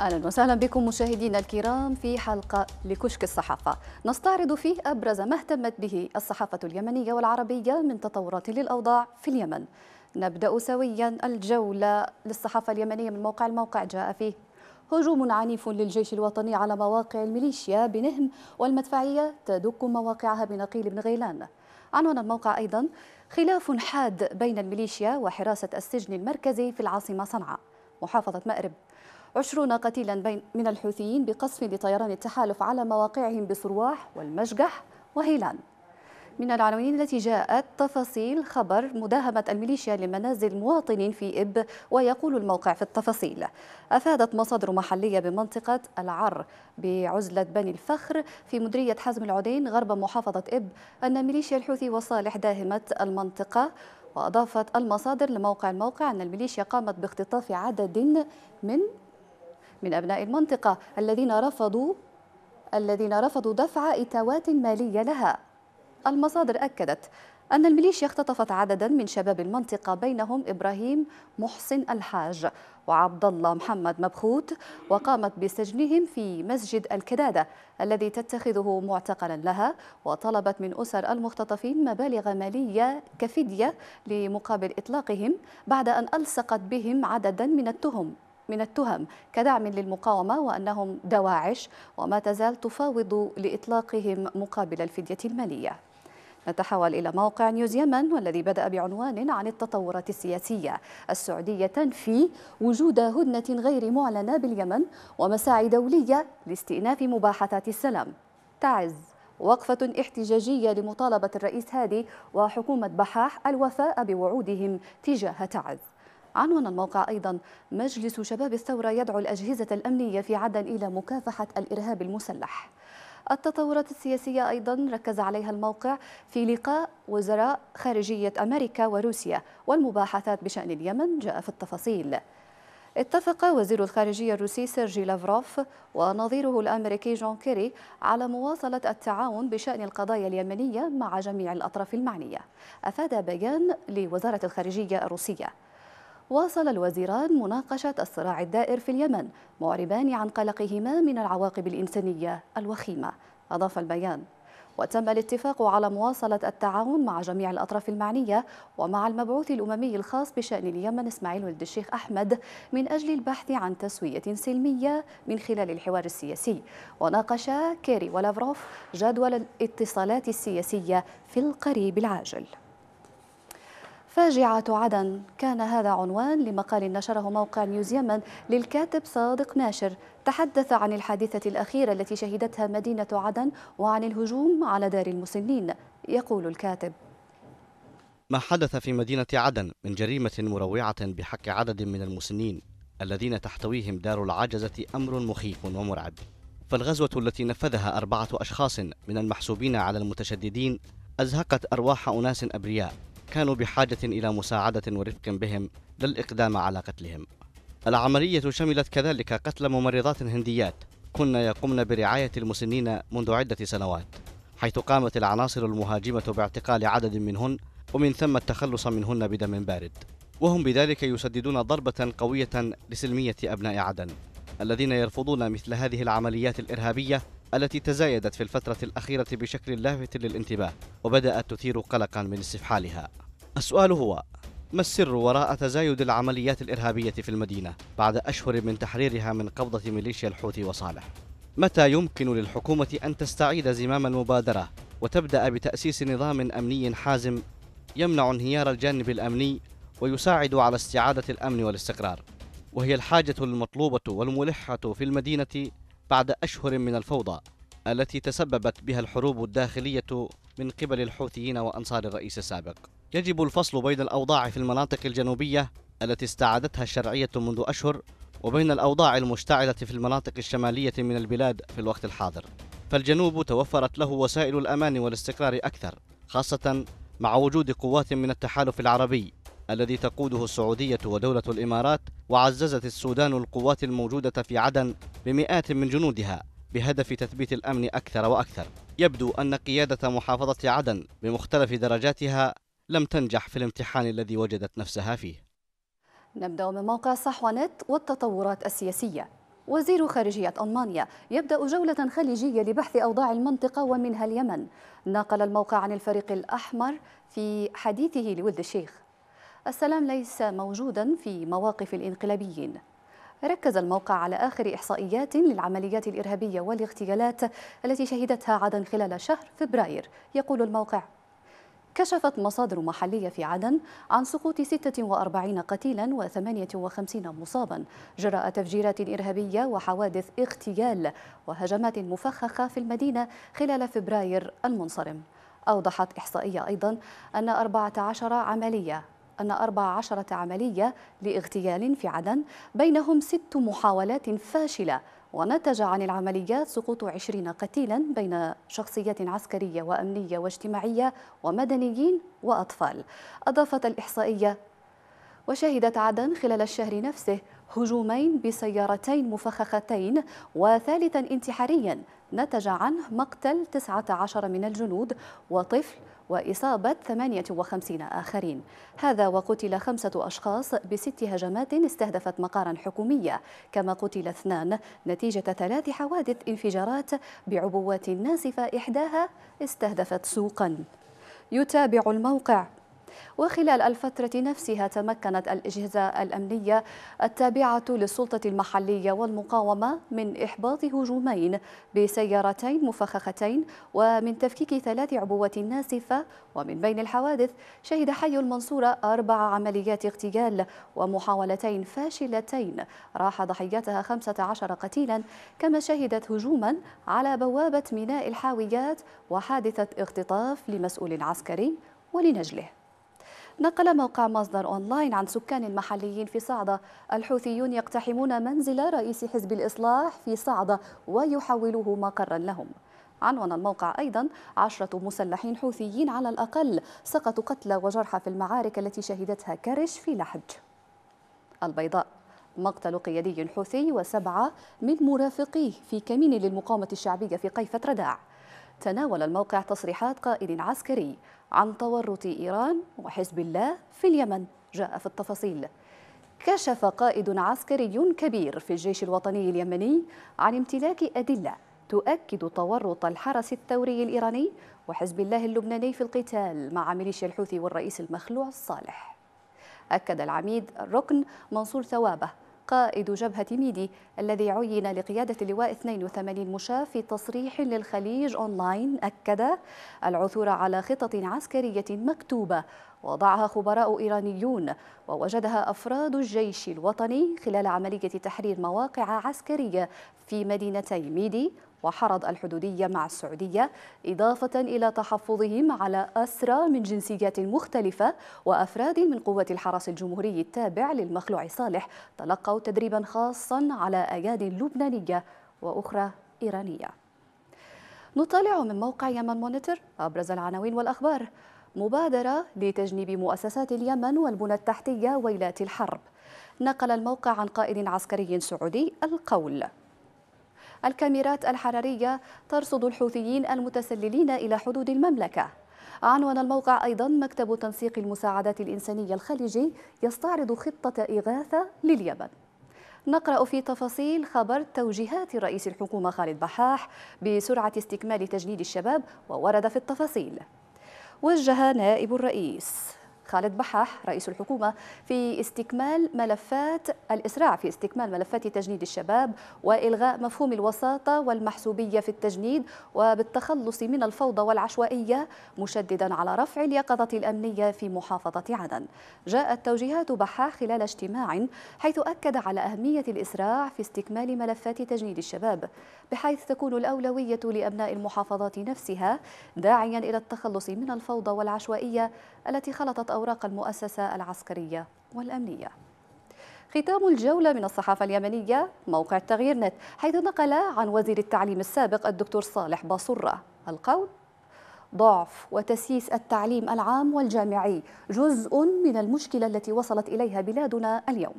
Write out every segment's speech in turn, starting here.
اهلا وسهلا بكم مشاهدينا الكرام في حلقه لكشك الصحافه نستعرض فيه ابرز ما اهتمت به الصحافه اليمنيه والعربيه من تطورات للاوضاع في اليمن نبدا سويا الجوله للصحافه اليمنيه من موقع الموقع جاء فيه هجوم عنيف للجيش الوطني على مواقع الميليشيا بنهم والمدفعيه تدك مواقعها بنقيل بن غيلان عنوان الموقع ايضا خلاف حاد بين الميليشيا وحراسه السجن المركزي في العاصمه صنعاء محافظه مأرب عشرون قتيلا من الحوثيين بقصف لطيران التحالف على مواقعهم بصرواح والمشجح وهيلان من العناوين التي جاءت تفاصيل خبر مداهمة الميليشيا لمنازل مواطنين في إب ويقول الموقع في التفاصيل أفادت مصادر محلية بمنطقة العر بعزلة بني الفخر في مديرية حزم العدين غرب محافظة إب أن ميليشيا الحوثي وصالح داهمت المنطقة وأضافت المصادر لموقع الموقع أن الميليشيا قامت باختطاف عدد من من أبناء المنطقة الذين رفضوا الذين رفضوا دفع إتاوات مالية لها المصادر أكدت أن الميليشيا اختطفت عددا من شباب المنطقة بينهم إبراهيم محسن الحاج وعبد الله محمد مبخوت وقامت بسجنهم في مسجد الكدادة الذي تتخذه معتقلا لها وطلبت من أسر المختطفين مبالغ مالية كفدية لمقابل إطلاقهم بعد أن ألصقت بهم عددا من التهم من التهم كدعم للمقاومة وأنهم دواعش وما تزال تفاوض لإطلاقهم مقابل الفدية المالية نتحول إلى موقع نيوز يمن والذي بدأ بعنوان عن التطورات السياسية السعودية تنفي وجود هدنة غير معلنة باليمن ومساعي دولية لاستئناف مباحثات السلام تعز وقفة احتجاجية لمطالبة الرئيس هادي وحكومة بحاح الوفاء بوعودهم تجاه تعز عنوان الموقع أيضا مجلس شباب الثورة يدعو الأجهزة الأمنية في عدن إلى مكافحة الإرهاب المسلح التطورات السياسية أيضا ركز عليها الموقع في لقاء وزراء خارجية أمريكا وروسيا والمباحثات بشأن اليمن جاء في التفاصيل اتفق وزير الخارجية الروسي سيرجي لافروف ونظيره الأمريكي جون كيري على مواصلة التعاون بشأن القضايا اليمنية مع جميع الأطراف المعنية أفاد بيان لوزارة الخارجية الروسية واصل الوزيران مناقشة الصراع الدائر في اليمن معربان عن قلقهما من العواقب الإنسانية الوخيمة أضاف البيان وتم الاتفاق على مواصلة التعاون مع جميع الأطراف المعنية ومع المبعوث الأممي الخاص بشأن اليمن إسماعيل ولد الشيخ أحمد من أجل البحث عن تسوية سلمية من خلال الحوار السياسي وناقشا كيري ولافروف جدول الاتصالات السياسية في القريب العاجل فاجعة عدن كان هذا عنوان لمقال نشره موقع نيوز يمن للكاتب صادق ناشر تحدث عن الحادثة الأخيرة التي شهدتها مدينة عدن وعن الهجوم على دار المسنين يقول الكاتب ما حدث في مدينة عدن من جريمة مروعة بحق عدد من المسنين الذين تحتويهم دار العجزة أمر مخيف ومرعب فالغزوة التي نفذها أربعة أشخاص من المحسوبين على المتشددين أزهقت أرواح أناس أبرياء كانوا بحاجة إلى مساعدة ورفق بهم لا الإقدام على قتلهم العملية شملت كذلك قتل ممرضات هنديات كن يقمن برعاية المسنين منذ عدة سنوات حيث قامت العناصر المهاجمة باعتقال عدد منهن ومن ثم التخلص منهن بدم بارد وهم بذلك يسددون ضربة قوية لسلمية أبناء عدن الذين يرفضون مثل هذه العمليات الإرهابية التي تزايدت في الفترة الأخيرة بشكل لافت للانتباه وبدأت تثير قلقا من استفحالها السؤال هو ما السر وراء تزايد العمليات الإرهابية في المدينة بعد أشهر من تحريرها من قبضة ميليشيا الحوثي وصالح؟ متى يمكن للحكومة أن تستعيد زمام المبادرة وتبدأ بتأسيس نظام أمني حازم يمنع انهيار الجانب الأمني ويساعد على استعادة الأمن والاستقرار؟ وهي الحاجة المطلوبة والملحة في المدينة بعد أشهر من الفوضى التي تسببت بها الحروب الداخلية من قبل الحوثيين وأنصار الرئيس السابق يجب الفصل بين الأوضاع في المناطق الجنوبية التي استعادتها الشرعية منذ أشهر وبين الأوضاع المشتعلة في المناطق الشمالية من البلاد في الوقت الحاضر فالجنوب توفرت له وسائل الأمان والاستقرار أكثر خاصة مع وجود قوات من التحالف العربي الذي تقوده السعودية ودولة الإمارات وعززت السودان القوات الموجودة في عدن بمئات من جنودها بهدف تثبيت الأمن أكثر وأكثر يبدو أن قيادة محافظة عدن بمختلف درجاتها لم تنجح في الامتحان الذي وجدت نفسها فيه نبدأ من موقع صحوانت والتطورات السياسية وزير خارجية ألمانيا يبدأ جولة خليجية لبحث أوضاع المنطقة ومنها اليمن ناقل الموقع عن الفريق الأحمر في حديثه لولد الشيخ السلام ليس موجودا في مواقف الانقلابيين ركز الموقع على آخر إحصائيات للعمليات الإرهابية والاغتيالات التي شهدتها عدن خلال شهر فبراير يقول الموقع كشفت مصادر محلية في عدن عن سقوط 46 قتيلا و58 مصابا جراء تفجيرات إرهابية وحوادث اغتيال وهجمات مفخخة في المدينة خلال فبراير المنصرم أوضحت إحصائية أيضا أن 14 عملية أن 14 عملية لاغتيال في عدن بينهم ست محاولات فاشلة ونتج عن العمليات سقوط 20 قتيلا بين شخصيات عسكرية وأمنية واجتماعية ومدنيين وأطفال أضافت الإحصائية وشهدت عدن خلال الشهر نفسه هجومين بسيارتين مفخختين وثالثا انتحاريا نتج عنه مقتل 19 من الجنود وطفل وإصابة 58 آخرين هذا وقتل خمسة أشخاص بست هجمات استهدفت مقارا حكومية كما قتل اثنان نتيجة ثلاث حوادث انفجارات بعبوات نازفة إحداها استهدفت سوقا يتابع الموقع وخلال الفترة نفسها تمكنت الأجهزة الأمنية التابعة للسلطة المحلية والمقاومة من إحباط هجومين بسيارتين مفخختين ومن تفكيك ثلاث عبوات ناسفة ومن بين الحوادث شهد حي المنصورة أربع عمليات اغتيال ومحاولتين فاشلتين راح ضحيتها 15 قتيلا كما شهدت هجوما على بوابة ميناء الحاويات وحادثة اختطاف لمسؤول عسكري ولنجله نقل موقع مصدر أونلاين عن سكان محليين في صعدة الحوثيون يقتحمون منزل رئيس حزب الإصلاح في صعدة ويحوله مقرا لهم عنون الموقع أيضا عشرة مسلحين حوثيين على الأقل سقطوا قتلى وجرحى في المعارك التي شهدتها كرش في لحج البيضاء مقتل قيادي حوثي وسبعة من مرافقيه في كمين للمقاومة الشعبية في قيفة رداع تناول الموقع تصريحات قائد عسكري عن تورط إيران وحزب الله في اليمن جاء في التفاصيل كشف قائد عسكري كبير في الجيش الوطني اليمني عن امتلاك أدلة تؤكد تورط الحرس الثوري الإيراني وحزب الله اللبناني في القتال مع ميليشيا الحوثي والرئيس المخلوع الصالح أكد العميد الركن منصور ثوابه قائد جبهة ميدي الذي عين لقيادة اللواء 82 مشاة في تصريح للخليج أونلاين أكد العثور على خطة عسكرية مكتوبة وضعها خبراء إيرانيون ووجدها أفراد الجيش الوطني خلال عملية تحرير مواقع عسكرية في مدينتي ميدي وحرض الحدودية مع السعودية إضافة إلى تحفظهم على أسرى من جنسيات مختلفة وأفراد من قوة الحرس الجمهوري التابع للمخلوع صالح تلقوا تدريبا خاصا على أيادي لبنانية وأخرى إيرانية نطالع من موقع يمن مونيتور أبرز العناوين والأخبار مبادرة لتجنيب مؤسسات اليمن والبنى التحتية ويلات الحرب نقل الموقع عن قائد عسكري سعودي القول الكاميرات الحرارية ترصد الحوثيين المتسللين إلى حدود المملكة عنوان الموقع أيضا مكتب تنسيق المساعدات الإنسانية الخليجي يستعرض خطة إغاثة لليمن نقرأ في تفاصيل خبر توجيهات رئيس الحكومة خالد بحاح بسرعة استكمال تجنيد الشباب وورد في التفاصيل وجه نائب الرئيس خالد بحح رئيس الحكومة في استكمال ملفات الإسراع في استكمال ملفات تجنيد الشباب وإلغاء مفهوم الوساطة والمحسوبية في التجنيد وبالتخلص من الفوضى والعشوائية مشددا على رفع اليقظة الأمنية في محافظة عدن جاءت توجيهات بحاح خلال اجتماع حيث أكد على أهمية الإسراع في استكمال ملفات تجنيد الشباب بحيث تكون الأولوية لأبناء المحافظات نفسها داعيا إلى التخلص من الفوضى والعشوائية التي خلطت أوراق المؤسسة العسكرية والأمنية ختام الجولة من الصحافة اليمنية موقع تغيير نت حيث نقل عن وزير التعليم السابق الدكتور صالح باصرة القول ضعف وتسييس التعليم العام والجامعي جزء من المشكلة التي وصلت إليها بلادنا اليوم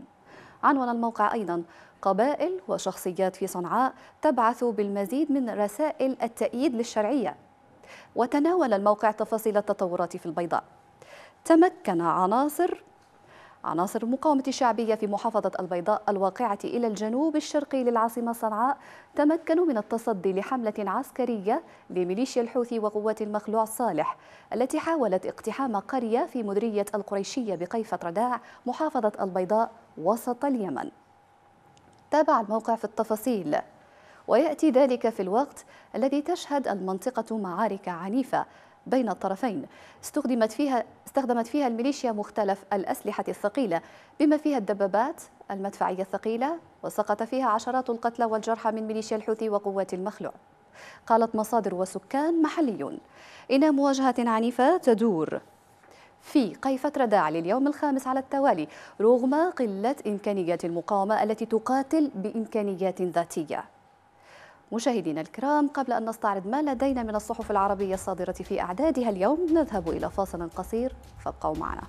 عنوان الموقع أيضا قبائل وشخصيات في صنعاء تبعث بالمزيد من رسائل التأييد للشرعية وتناول الموقع تفاصيل التطورات في البيضاء تمكن عناصر عناصر المقاومة الشعبية في محافظة البيضاء الواقعة إلى الجنوب الشرقي للعاصمة صنعاء تمكنوا من التصدي لحملة عسكرية لميليشيا الحوثي وقوات المخلوع صالح التي حاولت اقتحام قرية في مديرية القريشية بقيفة رداع محافظة البيضاء وسط اليمن تابع الموقع في التفاصيل ويأتي ذلك في الوقت الذي تشهد المنطقة معارك عنيفة بين الطرفين استخدمت فيها استخدمت فيها الميليشيا مختلف الأسلحة الثقيلة بما فيها الدبابات المدفعية الثقيلة وسقط فيها عشرات القتلى والجرحى من ميليشيا الحوثي وقوات المخلوع قالت مصادر وسكان محليون إن مواجهة عنيفة تدور في قيفة رداع لليوم الخامس على التوالي رغم قلة إمكانيات المقاومة التي تقاتل بإمكانيات ذاتية مشاهدينا الكرام قبل أن نستعرض ما لدينا من الصحف العربية الصادرة في أعدادها اليوم نذهب إلى فاصل قصير فابقوا معنا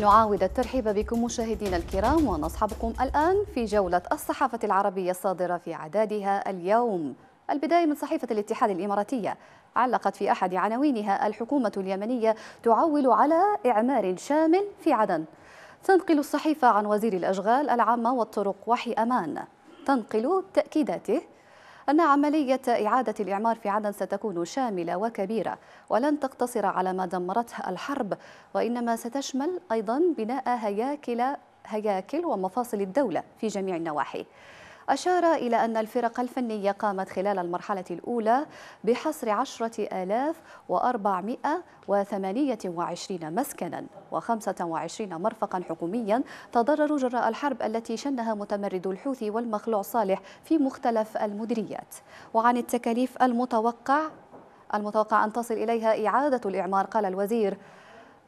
نعاود الترحيب بكم مشاهدينا الكرام ونصحبكم الآن في جولة الصحافة العربية الصادرة في عدادها اليوم البداية من صحيفة الاتحاد الإماراتية علقت في أحد عناوينها الحكومة اليمنية تعول على إعمار شامل في عدن تنقل الصحيفة عن وزير الأشغال العامة والطرق وحي أمان تنقل تأكيداته أن عملية إعادة الإعمار في عدن ستكون شاملة وكبيرة ولن تقتصر على ما دمرته الحرب وإنما ستشمل أيضا بناء هياكل هياكل ومفاصل الدولة في جميع النواحي أشار إلى أن الفرق الفنية قامت خلال المرحلة الأولى بحصر 10428 مسكنا و25 مرفقا حكوميا تضرروا جراء الحرب التي شنها متمرد الحوثي والمخلوع صالح في مختلف المديريات وعن التكاليف المتوقع المتوقع أن تصل إليها إعادة الإعمار قال الوزير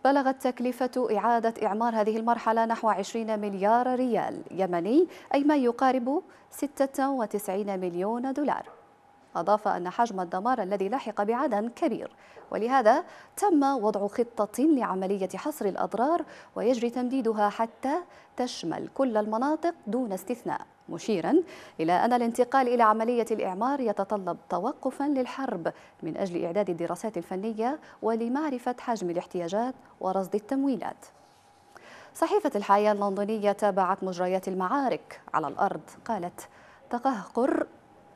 بلغت تكلفة إعادة إعمار هذه المرحلة نحو 20 مليار ريال يمني أي ما يقارب 96 مليون دولار أضاف أن حجم الدمار الذي لحق بعدن كبير ولهذا تم وضع خطة لعملية حصر الأضرار ويجري تمديدها حتى تشمل كل المناطق دون استثناء مشيرا إلى أن الانتقال إلى عملية الإعمار يتطلب توقفا للحرب من أجل إعداد الدراسات الفنية ولمعرفة حجم الاحتياجات ورصد التمويلات صحيفة الحياة اللندنية تابعت مجريات المعارك على الأرض قالت تقهقر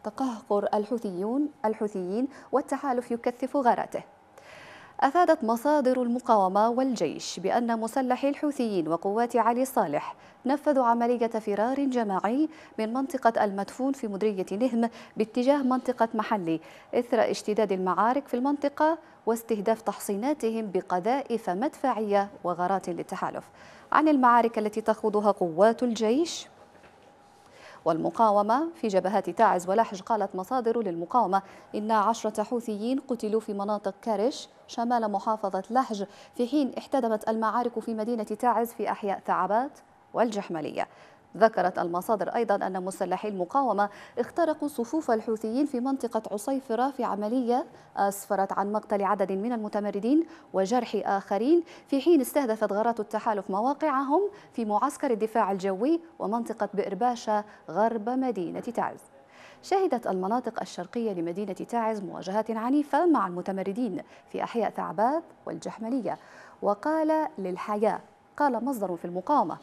تقهقر الحوثيون الحوثيين والتحالف يكثف غاراته أفادت مصادر المقاومة والجيش بأن مسلحي الحوثيين وقوات علي صالح نفذوا عملية فرار جماعي من منطقة المدفون في مدرية نهم باتجاه منطقة محلي إثر اشتداد المعارك في المنطقة واستهداف تحصيناتهم بقذائف مدفعية وغارات للتحالف عن المعارك التي تخوضها قوات الجيش والمقاومة في جبهات تاعز ولحج قالت مصادر للمقاومة إن عشرة حوثيين قتلوا في مناطق كرش شمال محافظة لحج في حين احتدمت المعارك في مدينة تاعز في أحياء ثعبات والجحملية ذكرت المصادر أيضا أن مسلحي المقاومة اخترقوا صفوف الحوثيين في منطقة عصيفرة في عملية أسفرت عن مقتل عدد من المتمردين وجرح آخرين في حين استهدفت غارات التحالف مواقعهم في معسكر الدفاع الجوي ومنطقة بئر باشا غرب مدينة تعز شهدت المناطق الشرقية لمدينة تعز مواجهات عنيفة مع المتمردين في أحياء ثعبات والجحملية وقال للحياة قال مصدر في المقاومة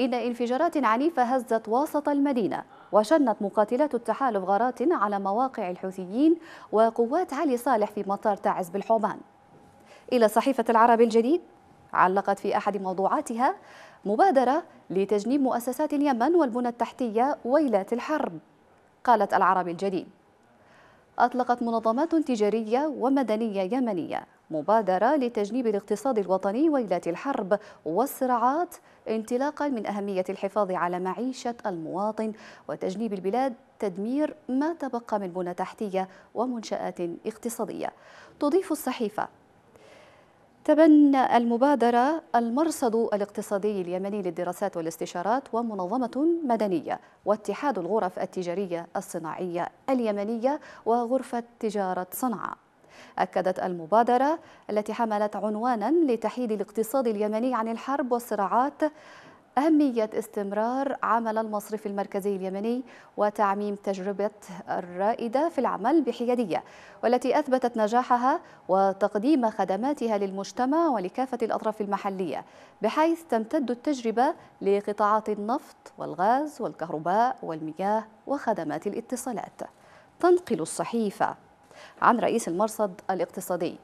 إن انفجارات عنيفة هزت وسط المدينة وشنت مقاتلات التحالف غارات على مواقع الحوثيين وقوات علي صالح في مطار تعز بالحومان إلى صحيفة العرب الجديد علقت في أحد موضوعاتها مبادرة لتجنيب مؤسسات اليمن والبنى التحتية ويلات الحرب قالت العرب الجديد أطلقت منظمات تجارية ومدنية يمنية مبادرة لتجنيب الاقتصاد الوطني ويلات الحرب والصراعات انطلاقا من أهمية الحفاظ على معيشة المواطن وتجنيب البلاد تدمير ما تبقى من بنى تحتية ومنشآت اقتصادية تضيف الصحيفة تبنى المبادرة المرصد الاقتصادي اليمني للدراسات والاستشارات ومنظمة مدنية واتحاد الغرف التجارية الصناعية اليمنية وغرفة تجارة صنعاء أكدت المبادرة التي حملت عنوانا لتحييد الاقتصاد اليمني عن الحرب والصراعات أهمية استمرار عمل المصرف المركزي اليمني وتعميم تجربة الرائدة في العمل بحيادية والتي أثبتت نجاحها وتقديم خدماتها للمجتمع ولكافة الأطراف المحلية بحيث تمتد التجربة لقطاعات النفط والغاز والكهرباء والمياه وخدمات الاتصالات تنقل الصحيفة عن رئيس المرصد الاقتصادي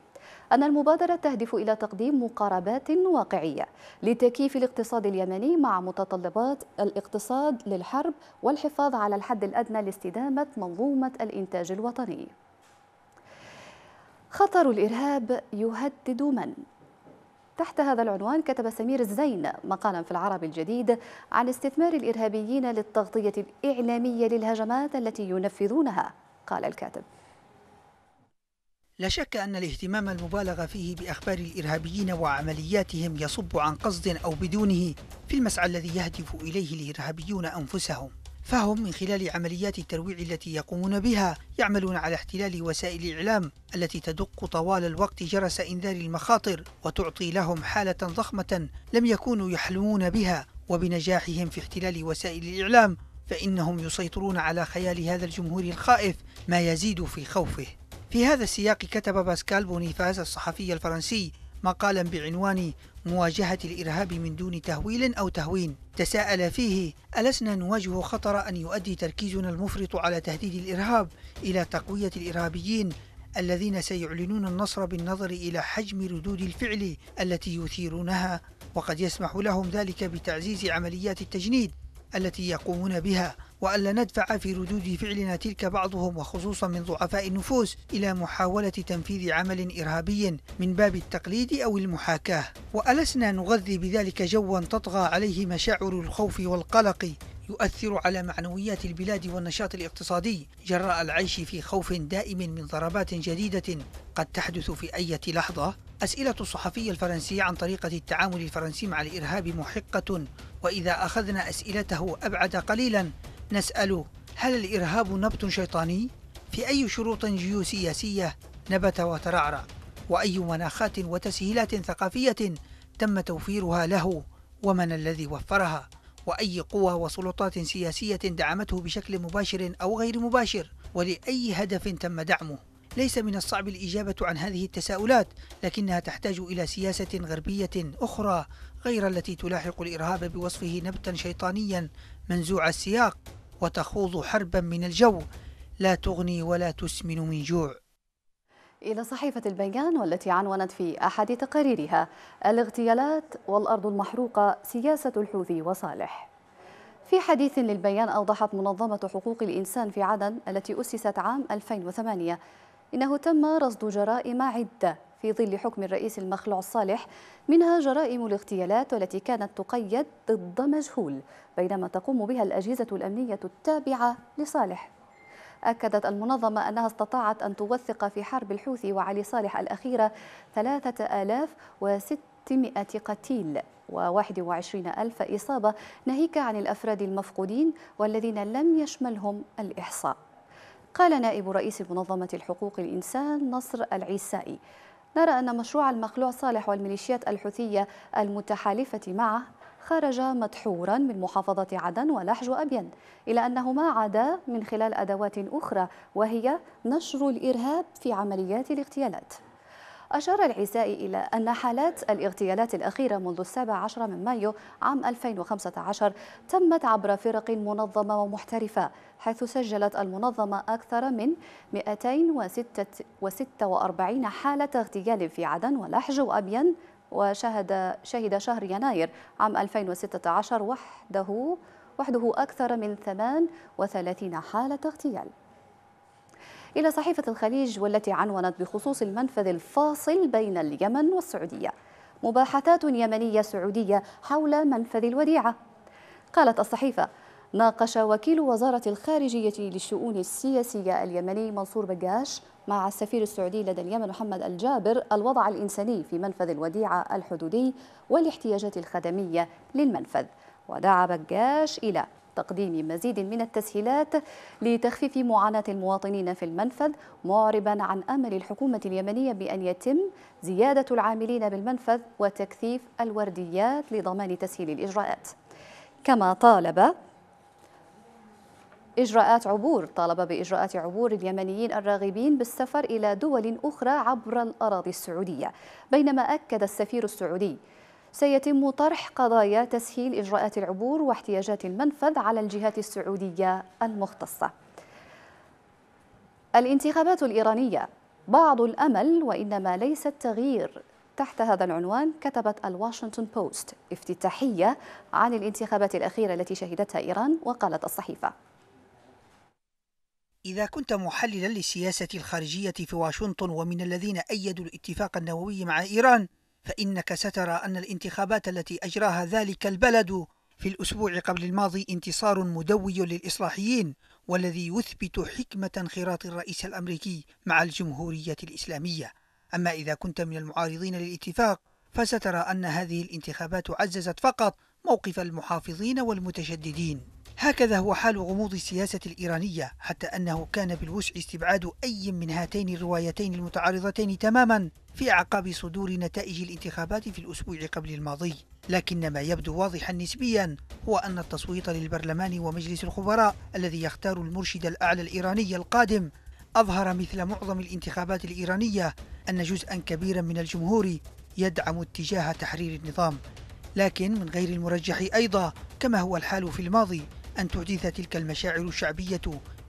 أن المبادرة تهدف إلى تقديم مقاربات واقعية لتكييف الاقتصاد اليمني مع متطلبات الاقتصاد للحرب والحفاظ على الحد الأدنى لاستدامة منظومة الإنتاج الوطني. خطر الإرهاب يهدد من؟ تحت هذا العنوان كتب سمير الزين مقالا في العرب الجديد عن استثمار الإرهابيين للتغطية الإعلامية للهجمات التي ينفذونها قال الكاتب لا شك أن الاهتمام المبالغ فيه بأخبار الإرهابيين وعملياتهم يصب عن قصد أو بدونه في المسعى الذي يهدف إليه الإرهابيون أنفسهم فهم من خلال عمليات الترويع التي يقومون بها يعملون على احتلال وسائل الإعلام التي تدق طوال الوقت جرس إنذار المخاطر وتعطي لهم حالة ضخمة لم يكونوا يحلمون بها وبنجاحهم في احتلال وسائل الإعلام فإنهم يسيطرون على خيال هذا الجمهور الخائف ما يزيد في خوفه في هذا السياق كتب باسكال بونيفاز الصحفي الفرنسي مقالا بعنوان مواجهة الإرهاب من دون تهويل أو تهوين تساءل فيه ألسنا نواجه خطر أن يؤدي تركيزنا المفرط على تهديد الإرهاب إلى تقوية الإرهابيين الذين سيعلنون النصر بالنظر إلى حجم ردود الفعل التي يثيرونها وقد يسمح لهم ذلك بتعزيز عمليات التجنيد التي يقومون بها وألا ندفع في ردود فعلنا تلك بعضهم وخصوصا من ضعفاء النفوس إلى محاولة تنفيذ عمل إرهابي من باب التقليد أو المحاكاة وألسنا نغذي بذلك جوا تطغى عليه مشاعر الخوف والقلق يؤثر على معنويات البلاد والنشاط الاقتصادي جراء العيش في خوف دائم من ضربات جديدة قد تحدث في أي لحظة أسئلة الصحفي الفرنسي عن طريقة التعامل الفرنسي مع الإرهاب محقة وإذا أخذنا أسئلته أبعد قليلا نسأل هل الإرهاب نبت شيطاني؟ في أي شروط جيوسياسية نبت وترعرع؟ وأي مناخات وتسهيلات ثقافية تم توفيرها له ومن الذي وفرها؟ وأي قوى وسلطات سياسية دعمته بشكل مباشر أو غير مباشر؟ ولأي هدف تم دعمه؟ ليس من الصعب الإجابة عن هذه التساؤلات لكنها تحتاج إلى سياسة غربية أخرى غير التي تلاحق الإرهاب بوصفه نبتا شيطانيا منزوع السياق وتخوض حربا من الجو لا تغني ولا تسمن من جوع إلى صحيفة البيان والتي عنونت في أحد تقاريرها الاغتيالات والأرض المحروقة سياسة الحوثي وصالح في حديث للبيان أوضحت منظمة حقوق الإنسان في عدن التي أسست عام 2008 إنه تم رصد جرائم عدة في ظل حكم الرئيس المخلوع صالح منها جرائم الاغتيالات والتي كانت تقيد ضد مجهول بينما تقوم بها الأجهزة الأمنية التابعة لصالح أكدت المنظمة أنها استطاعت أن توثق في حرب الحوثي وعلي صالح الأخيرة 3600 قتيل و21 ألف إصابة ناهيك عن الأفراد المفقودين والذين لم يشملهم الإحصاء قال نائب رئيس منظمة الحقوق الإنسان نصر العيسائي نرى أن مشروع المخلوع صالح والميليشيات الحوثية المتحالفة معه خرج مدحورا من محافظة عدن ولحج أبين إلى أنهما عادا من خلال أدوات أخرى وهي نشر الإرهاب في عمليات الاغتيالات أشار العزائي إلى أن حالات الاغتيالات الأخيرة منذ السابع عشر من مايو عام 2015 تمت عبر فرق منظمة ومحترفة حيث سجلت المنظمة أكثر من 246 حالة اغتيال في عدن ولحج وأبين وشهد شهد شهر يناير عام 2016 وحده وحده أكثر من 38 حالة اغتيال إلى صحيفة الخليج والتي عنونت بخصوص المنفذ الفاصل بين اليمن والسعودية مباحثات يمنية سعودية حول منفذ الوديعة قالت الصحيفة ناقش وكيل وزارة الخارجية للشؤون السياسية اليمني منصور بقاش مع السفير السعودي لدى اليمن محمد الجابر الوضع الإنساني في منفذ الوديعة الحدودي والاحتياجات الخدمية للمنفذ ودعا بقاش إلى تقديم مزيد من التسهيلات لتخفيف معاناة المواطنين في المنفذ معربا عن أمل الحكومة اليمنية بأن يتم زيادة العاملين بالمنفذ وتكثيف الورديات لضمان تسهيل الإجراءات كما طالب إجراءات عبور طالب بإجراءات عبور اليمنيين الراغبين بالسفر إلى دول أخرى عبر الأراضي السعودية بينما أكد السفير السعودي سيتم طرح قضايا تسهيل إجراءات العبور واحتياجات المنفذ على الجهات السعودية المختصة الانتخابات الإيرانية بعض الأمل وإنما ليس التغيير تحت هذا العنوان كتبت الواشنطن بوست افتتاحية عن الانتخابات الأخيرة التي شهدتها إيران وقالت الصحيفة إذا كنت محللا للسياسة الخارجية في واشنطن ومن الذين أيدوا الاتفاق النووي مع إيران فإنك سترى أن الانتخابات التي أجراها ذلك البلد في الأسبوع قبل الماضي انتصار مدوي للإصلاحيين والذي يثبت حكمة انخراط الرئيس الأمريكي مع الجمهورية الإسلامية أما إذا كنت من المعارضين للاتفاق فسترى أن هذه الانتخابات عززت فقط موقف المحافظين والمتشددين هكذا هو حال غموض السياسة الإيرانية حتى أنه كان بالوسع استبعاد أي من هاتين الروايتين المتعارضتين تماما في أعقاب صدور نتائج الانتخابات في الأسبوع قبل الماضي لكن ما يبدو واضحا نسبيا هو أن التصويت للبرلمان ومجلس الخبراء الذي يختار المرشد الأعلى الإيراني القادم أظهر مثل معظم الانتخابات الإيرانية أن جزءا كبيرا من الجمهور يدعم اتجاه تحرير النظام لكن من غير المرجح أيضا كما هو الحال في الماضي أن تحدث تلك المشاعر الشعبية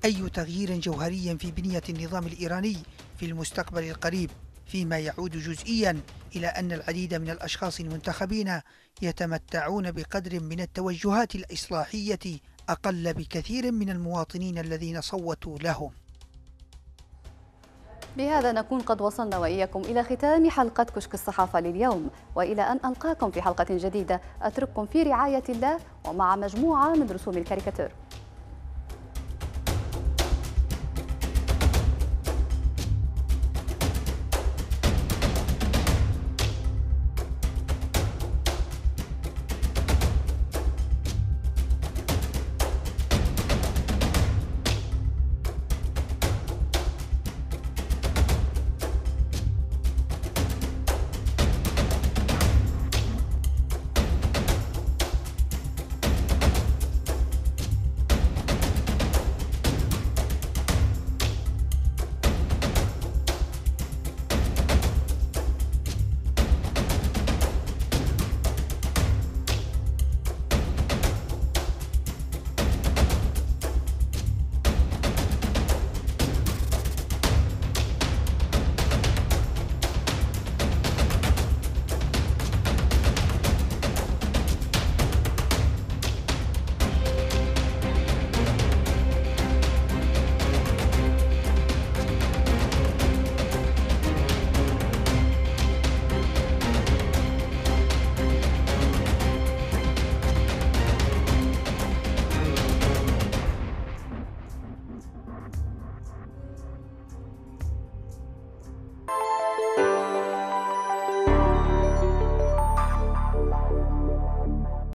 أي تغيير جوهري في بنية النظام الإيراني في المستقبل القريب فيما يعود جزئيا إلى أن العديد من الأشخاص المنتخبين يتمتعون بقدر من التوجهات الإصلاحية أقل بكثير من المواطنين الذين صوتوا لهم بهذا نكون قد وصلنا وإياكم إلى ختام حلقة كشك الصحافة لليوم وإلى أن ألقاكم في حلقة جديدة أترككم في رعاية الله ومع مجموعة من رسوم الكاريكاتير